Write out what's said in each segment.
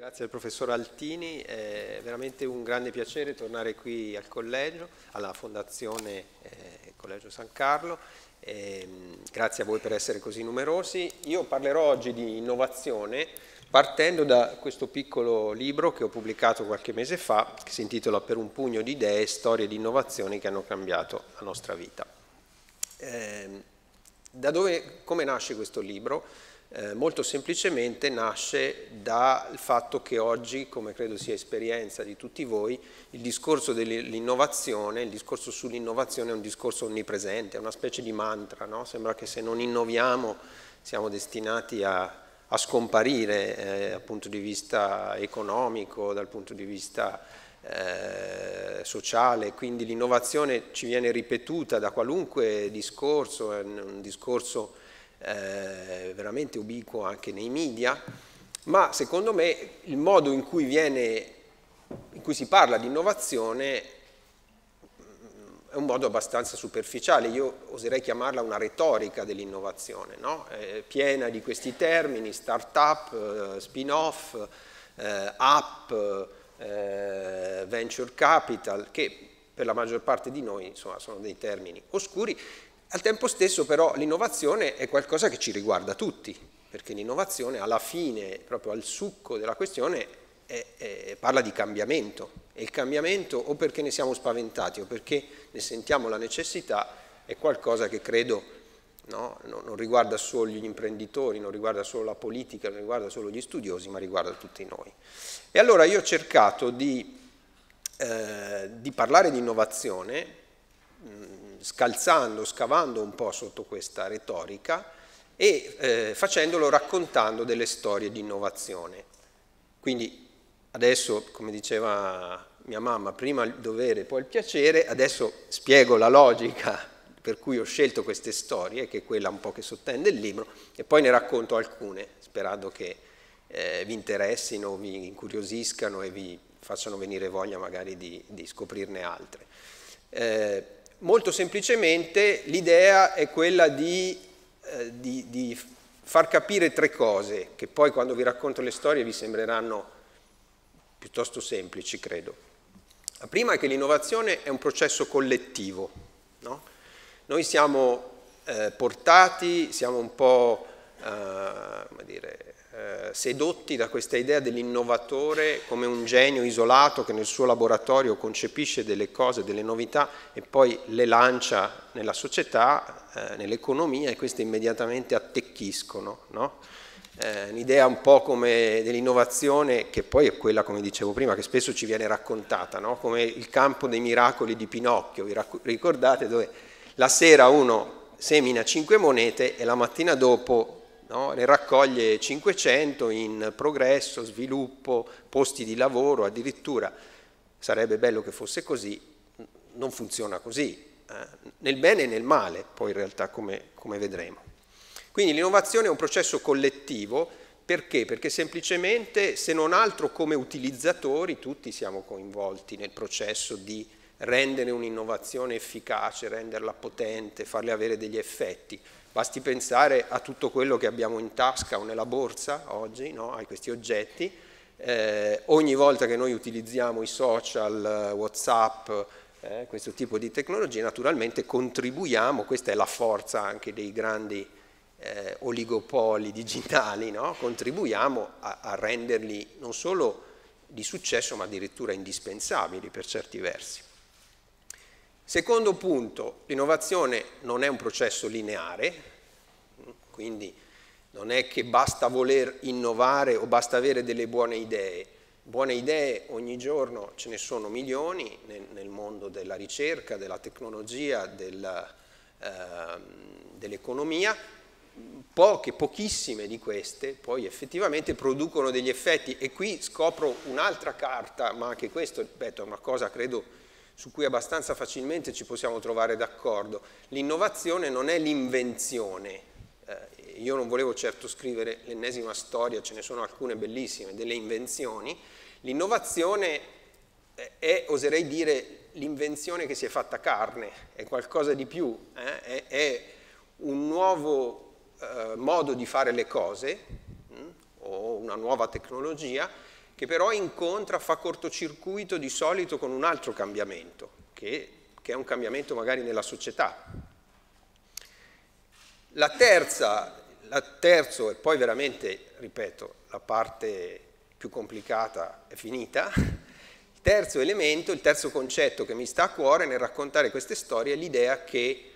Grazie al professor Altini, è veramente un grande piacere tornare qui al collegio, alla Fondazione eh, Collegio San Carlo. E, ehm, grazie a voi per essere così numerosi. Io parlerò oggi di innovazione partendo da questo piccolo libro che ho pubblicato qualche mese fa, che si intitola Per un pugno di idee, storie di innovazioni che hanno cambiato la nostra vita. Eh, da dove, come nasce questo libro? Eh, molto semplicemente nasce dal fatto che oggi, come credo sia esperienza di tutti voi, il discorso dell'innovazione, il discorso sull'innovazione è un discorso onnipresente, è una specie di mantra, no? sembra che se non innoviamo siamo destinati a, a scomparire eh, dal punto di vista economico, dal punto di vista eh, sociale, quindi l'innovazione ci viene ripetuta da qualunque discorso, è un discorso eh, veramente ubiquo anche nei media, ma secondo me il modo in cui, viene, in cui si parla di innovazione mm, è un modo abbastanza superficiale, io oserei chiamarla una retorica dell'innovazione, no? Eh, piena di questi termini, start-up, eh, spin-off, eh, app, eh, venture capital, che per la maggior parte di noi insomma, sono dei termini oscuri al tempo stesso però l'innovazione è qualcosa che ci riguarda tutti, perché l'innovazione alla fine, proprio al succo della questione, è, è, parla di cambiamento e il cambiamento o perché ne siamo spaventati o perché ne sentiamo la necessità è qualcosa che credo no, non riguarda solo gli imprenditori, non riguarda solo la politica, non riguarda solo gli studiosi, ma riguarda tutti noi. E allora io ho cercato di, eh, di parlare di innovazione, mh, mm, scalzando, scavando un po' sotto questa retorica e eh, facendolo raccontando delle storie di innovazione. Quindi adesso, come diceva mia mamma, prima il dovere, poi il piacere, adesso spiego la logica per cui ho scelto queste storie, che è quella un po' che sottende il libro, e poi ne racconto alcune, sperando che eh, vi interessino, vi incuriosiscano e vi facciano venire voglia magari di, di scoprirne altre. Eh, molto semplicemente l'idea è quella di, eh, di, di, far capire tre cose, che poi quando vi racconto le storie vi sembreranno piuttosto semplici, credo. La prima è che l'innovazione è un processo collettivo. No? Noi siamo eh, portati, siamo un po' eh, come dire, eh, sedotti da questa idea dell'innovatore come un genio isolato che nel suo laboratorio concepisce delle cose, delle novità e poi le lancia nella società, eh, nell'economia e queste immediatamente attecchiscono. No? Eh, un'idea un po' come dell'innovazione che poi è quella, come dicevo prima, che spesso ci viene raccontata, no? come il campo dei miracoli di Pinocchio, vi ricordate dove la sera uno semina cinque monete e la mattina dopo no? ne raccoglie 500 in progresso, sviluppo, posti di lavoro, addirittura sarebbe bello che fosse così, non funziona così, eh? nel bene e nel male, poi in realtà come, come vedremo. Quindi l'innovazione è un processo collettivo perché? Perché semplicemente, se non altro come utilizzatori, tutti siamo coinvolti nel processo di rendere un'innovazione efficace, renderla potente, farle avere degli effetti. Basti pensare a tutto quello che abbiamo in tasca o nella borsa oggi, no? a questi oggetti. Eh, ogni volta che noi utilizziamo i social, Whatsapp, eh, questo tipo di tecnologie, naturalmente contribuiamo, questa è la forza anche dei grandi eh, oligopoli digitali, no? contribuiamo a, a renderli non solo di successo ma addirittura indispensabili per certi versi. Secondo punto, l'innovazione non è un processo lineare, quindi non è che basta voler innovare o basta avere delle buone idee. Buone idee ogni giorno ce ne sono milioni nel, nel mondo della ricerca, della tecnologia, del, eh, dell'economia, poche, pochissime di queste poi effettivamente producono degli effetti e qui scopro un'altra carta, ma anche questo, ripeto, è una cosa credo su cui abbastanza facilmente ci possiamo trovare d'accordo. L'innovazione non è l'invenzione, io non volevo certo scrivere l'ennesima storia, ce ne sono alcune bellissime, delle invenzioni, l'innovazione eh, è, oserei dire, l'invenzione che si è fatta carne, è qualcosa di più, eh? è, è, un nuovo eh, modo di fare le cose mh? Mm, o una nuova tecnologia che però incontra, fa cortocircuito di solito con un altro cambiamento, che, che è un cambiamento magari nella società. La terza la terzo e poi veramente, ripeto, la parte più complicata è finita. Il terzo elemento, il terzo concetto che mi sta a cuore nel raccontare queste storie è l'idea che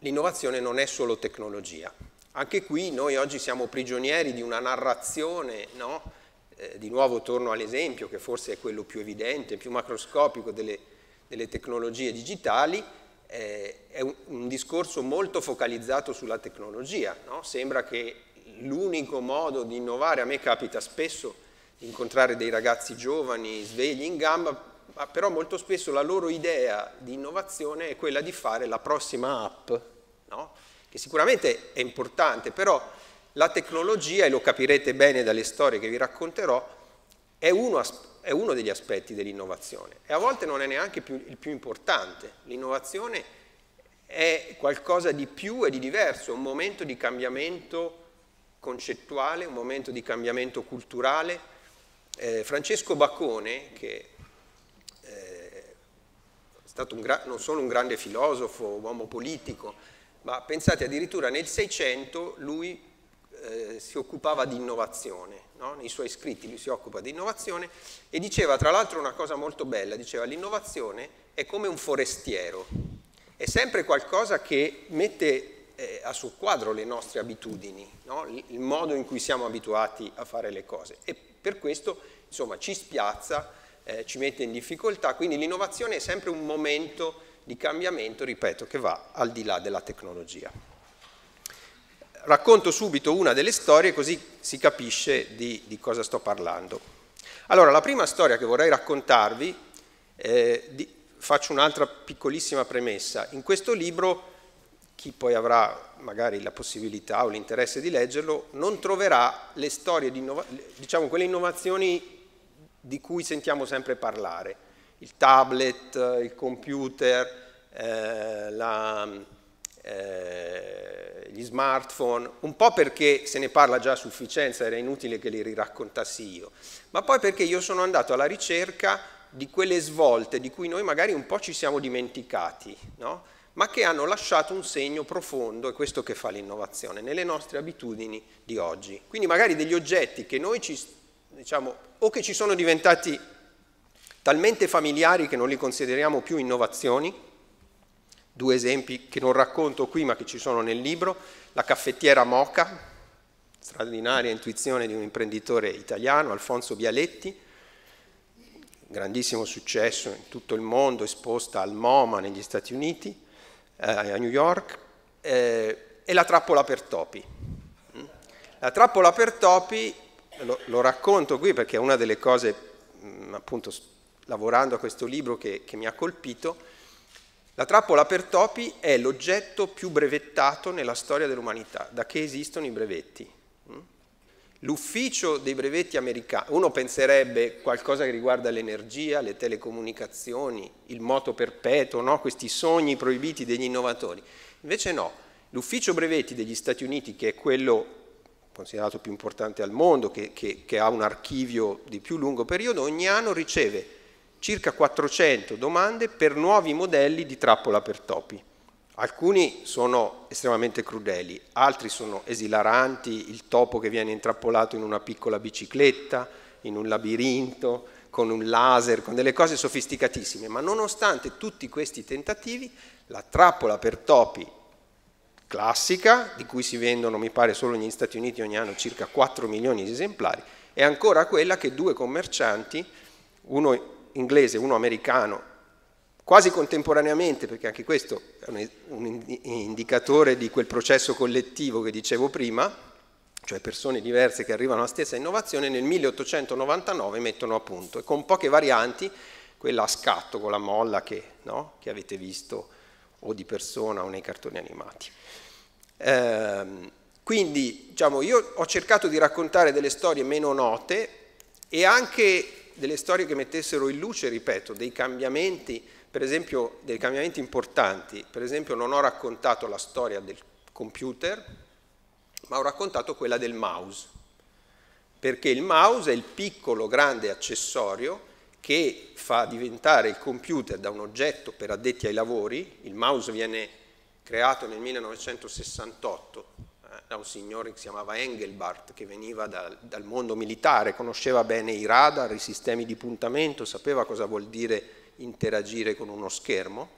l'innovazione non è solo tecnologia. Anche qui noi oggi siamo prigionieri di una narrazione, no? eh, di nuovo torno all'esempio che forse è quello più evidente, più macroscopico delle, delle tecnologie digitali, eh, è un, un, discorso molto focalizzato sulla tecnologia, no? sembra che l'unico modo di innovare, a me capita spesso di incontrare dei ragazzi giovani svegli in gamba, ma però molto spesso la loro idea di innovazione è quella di fare la prossima app, no? che sicuramente è importante, però la tecnologia, e lo capirete bene dalle storie che vi racconterò, è uno, aspetto è uno degli aspetti dell'innovazione e a volte non è neanche più, il più importante. L'innovazione è qualcosa di più e di diverso, un momento di cambiamento concettuale, un momento di cambiamento culturale. Eh, Francesco Baccone, che eh, è eh, non solo un grande filosofo, uomo politico, ma pensate addirittura nel Seicento lui eh, si occupava di innovazione, no? nei suoi scritti lui si occupa di innovazione e diceva tra l'altro una cosa molto bella, diceva l'innovazione è come un forestiero, è sempre qualcosa che mette eh, a suo quadro le nostre abitudini, no? il modo in cui siamo abituati a fare le cose e per questo insomma ci spiazza, eh, ci mette in difficoltà, quindi l'innovazione è sempre un momento di cambiamento, ripeto, che va al di là della tecnologia racconto subito una delle storie così si capisce di, di cosa sto parlando. Allora, la prima storia che vorrei raccontarvi, eh, di, faccio un'altra piccolissima premessa. In questo libro, chi poi avrà magari la possibilità o l'interesse di leggerlo, non troverà le storie, di diciamo quelle innovazioni di cui sentiamo sempre parlare. Il tablet, il computer, eh, la... Eh, gli smartphone, un po' perché se ne parla già a sufficienza, era inutile che li riraccontassi io, ma poi perché io sono andato alla ricerca di quelle svolte di cui noi magari un po' ci siamo dimenticati, no? ma che hanno lasciato un segno profondo, e questo che fa l'innovazione, nelle nostre abitudini di oggi. Quindi magari degli oggetti che noi ci, diciamo, o che ci sono diventati talmente familiari che non li consideriamo più innovazioni, due esempi che non racconto qui ma che ci sono nel libro, la caffettiera Moca, straordinaria intuizione di un imprenditore italiano, Alfonso Bialetti, grandissimo successo in tutto il mondo, esposta al MoMA negli Stati Uniti, eh, a New York, eh, e la trappola per topi. Mm? La trappola per topi, lo, lo racconto qui perché è una delle cose, mh, mm, appunto, lavorando a questo libro che, che mi ha colpito, la trappola per topi è l'oggetto più brevettato nella storia dell'umanità, da che esistono i brevetti. Mm? L'ufficio dei brevetti americani, uno penserebbe qualcosa che riguarda l'energia, le telecomunicazioni, il moto perpetuo, no? questi sogni proibiti degli innovatori. Invece no, l'ufficio brevetti degli Stati Uniti, che è quello considerato più importante al mondo, che, che, che ha un archivio di più lungo periodo, ogni anno riceve circa 400 domande per nuovi modelli di trappola per topi. Alcuni sono estremamente crudeli, altri sono esilaranti, il topo che viene intrappolato in una piccola bicicletta, in un labirinto, con un laser, con delle cose sofisticatissime, ma nonostante tutti questi tentativi, la trappola per topi classica, di cui si vendono mi pare solo negli Stati Uniti ogni anno circa 4 milioni di esemplari, è ancora quella che due commercianti, uno inglese, uno americano, quasi contemporaneamente, perché anche questo è un indicatore di quel processo collettivo che dicevo prima, cioè persone diverse che arrivano alla stessa innovazione, nel 1899 mettono a punto, e con poche varianti, quella a scatto con la molla che, no, che avete visto o di persona o nei cartoni animati. Ehm, quindi, diciamo, io ho cercato di raccontare delle storie meno note e anche delle storie che mettessero in luce, ripeto, dei cambiamenti, per esempio dei cambiamenti importanti, per esempio non ho raccontato la storia del computer, ma ho raccontato quella del mouse, perché il mouse è il piccolo grande accessorio che fa diventare il computer da un oggetto per addetti ai lavori, il mouse viene creato nel 1968, da un signore che si chiamava Engelbart, che veniva dal, dal mondo militare, conosceva bene i radar, i sistemi di puntamento, sapeva cosa vuol dire interagire con uno schermo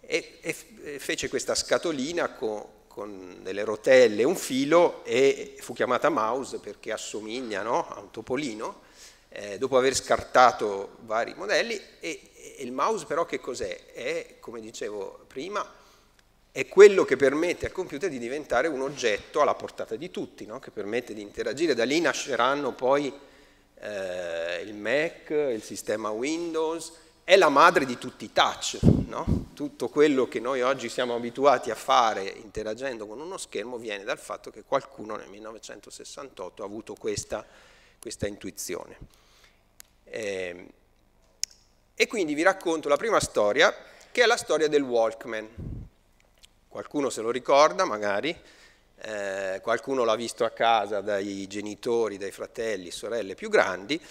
e, e fece questa scatolina con, con delle rotelle, un filo e fu chiamata mouse perché assomiglia no, a un topolino, eh, dopo aver scartato vari modelli e, e il mouse però che cos'è? È, come dicevo prima, è quello che permette al computer di diventare un oggetto alla portata di tutti, no? che permette di interagire. Da lì nasceranno poi eh, il Mac, il sistema Windows, è la madre di tutti i touch. No? Tutto quello che noi oggi siamo abituati a fare interagendo con uno schermo viene dal fatto che qualcuno nel 1968 ha avuto questa, questa intuizione. Eh, e quindi vi racconto la prima storia, che è la storia del Walkman. Qualcuno se lo ricorda magari, eh, qualcuno l'ha visto a casa dai genitori, dai fratelli, sorelle più grandi.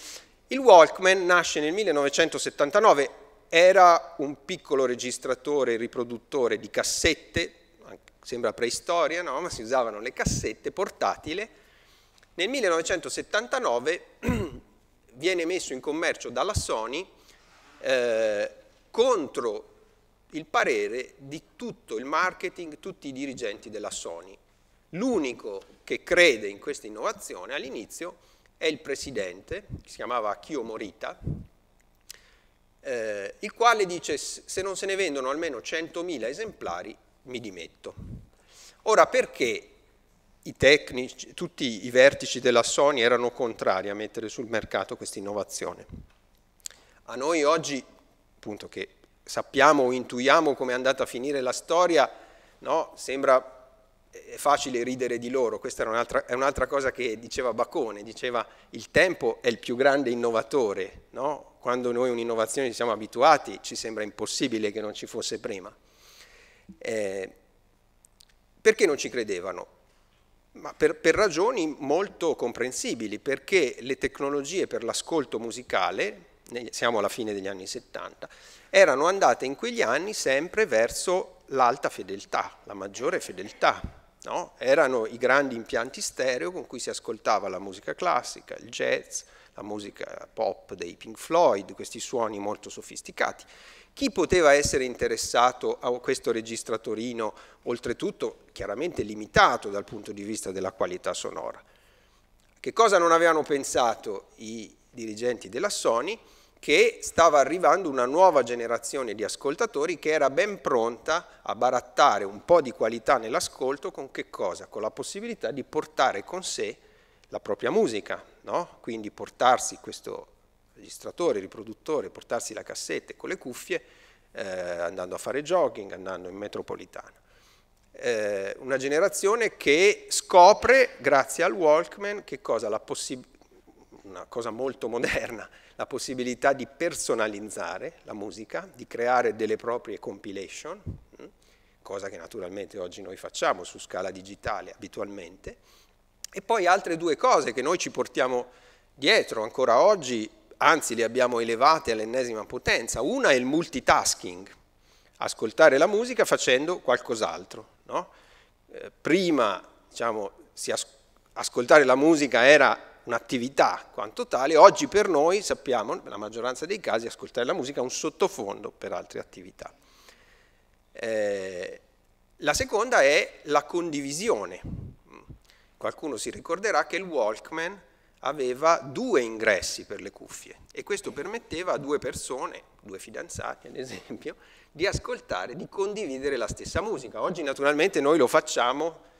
Il Walkman nasce nel 1979, era un piccolo registratore riproduttore di cassette, sembra preistoria, no? ma si usavano le cassette portatile. Nel 1979 viene messo in commercio dalla Sony eh, contro il parere di tutto il marketing, tutti i dirigenti della Sony. L'unico che crede in questa innovazione all'inizio è il presidente, che si chiamava Akio Morita, eh, il quale dice se non se ne vendono almeno 100.000 esemplari mi dimetto. Ora perché i tecnici, tutti i vertici della Sony erano contrari a mettere sul mercato questa innovazione? A noi oggi, appunto che sappiamo o intuiamo come è andata a finire la storia, no? sembra eh, facile ridere di loro. Questa un'altra, è un'altra cosa che diceva Bacone, diceva il tempo è il più grande innovatore. No? Quando noi un'innovazione ci siamo abituati ci sembra impossibile che non ci fosse prima. Eh, perché non ci credevano? Ma per, per ragioni molto comprensibili, perché le tecnologie per l'ascolto musicale siamo alla fine degli anni 70, erano andate in quegli anni sempre verso l'alta fedeltà, la maggiore fedeltà. No? Erano i grandi impianti stereo con cui si ascoltava la musica classica, il jazz, la musica pop dei Pink Floyd, questi suoni molto sofisticati. Chi poteva essere interessato a questo registratorino, oltretutto chiaramente limitato dal punto di vista della qualità sonora? Che cosa non avevano pensato i dirigenti della Sony? che stava arrivando una nuova generazione di ascoltatori che era ben pronta a barattare un po' di qualità nell'ascolto con che cosa? Con la possibilità di portare con sé la propria musica, no? quindi portarsi questo registratore, riproduttore, portarsi la cassetta con le cuffie, eh, andando a fare jogging, andando in metropolitana. Eh, una generazione che scopre, grazie al Walkman, che cosa? La una cosa molto moderna, la possibilità di personalizzare la musica, di creare delle proprie compilation, mm, cosa che naturalmente oggi noi facciamo su scala digitale abitualmente, e poi altre due cose che noi ci portiamo dietro ancora oggi, anzi le abbiamo elevate all'ennesima potenza. Una è il multitasking, ascoltare la musica facendo qualcos'altro. No? Eh, prima diciamo, as ascoltare la musica era un'attività quanto tale, oggi per noi sappiamo, nella maggioranza dei casi, ascoltare la musica è un sottofondo per altre attività. Eh, la seconda è la condivisione. Qualcuno si ricorderà che il Walkman aveva due ingressi per le cuffie e questo permetteva a due persone, due fidanzati ad esempio, di ascoltare, di condividere la stessa musica. Oggi naturalmente noi lo facciamo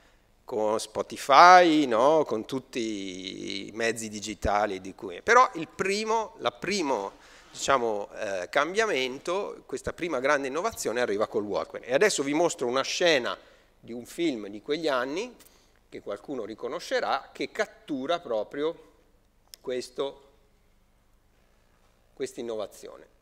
con Spotify, no? con tutti i mezzi digitali di cui... Però il primo, la primo diciamo, eh, cambiamento, questa prima grande innovazione arriva col Walkman. E adesso vi mostro una scena di un film di quegli anni, che qualcuno riconoscerà, che cattura proprio questa innovazione.